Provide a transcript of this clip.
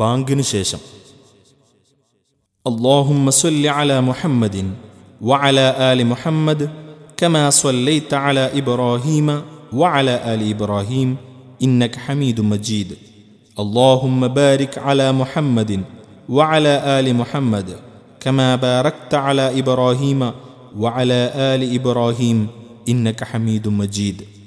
ബാങ്കിനു ശേഷം اللهم صل على محمد وعلى آل محمد كما صليت على إبراهيم وعلى آل إبراهيم إنك حميد مجيد اللهم بارك على محمد وعلى آل محمد كما باركت على إبراهيم وعلى آل إبراهيم إنك حميد مجيد